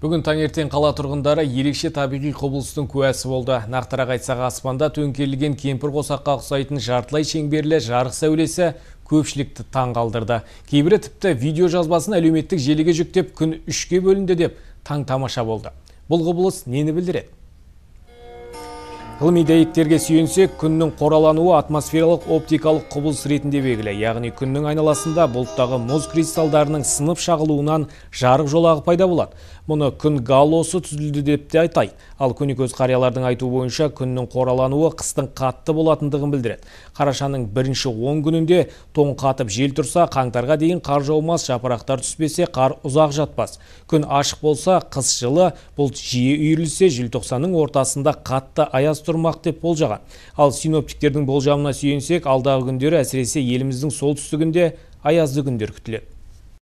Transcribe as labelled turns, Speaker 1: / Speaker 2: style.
Speaker 1: Бүгін таңертең қала тұрғындары ерекше табиғи құбылыстың куәсі болды. Нақтырақ айтсақ аспанда төңкерілген кемпір қосаққа ұқсайтын жартылай шеңберлі жарық сәулесі көпшілікті таң қалдырды. Кейбірі тіпті видео жазбасын әлеуметтік желіге жүктеп күн үшке бөлінді деп таң тамаша болды. Бұл құбылыс нені білдіреді? ғылыми дәйектерге сүйенсек күннің қоралануы атмосфералық оптикалық құбылыс ретінде белгілі яғни күннің айналасында бұлттағы мұз кристалдарының сынып шағылуынан жарық жолағы пайда болады мұны күн галосы түзілді деп те айтайық ал көз қариялардың айту бойынша күннің қоралануы қыстың қатты болатындығын білдіреді қарашаның бірінші 10 күнінде тоң қатып жел тұрса қаңтарға дейін қар жаумас жапырақтар түспесе қар ұзақ жатпас күн ашық болса қыс жылы бұлт жиі үйірілсе желтоқсанның ортасында қатты аяз тұрмақ деп болжаған. Ал синоптиктердің болжамына сүйенсек, алдағы күндері әсіресе еліміздің солтүстігінде аязды күндер күтіледі.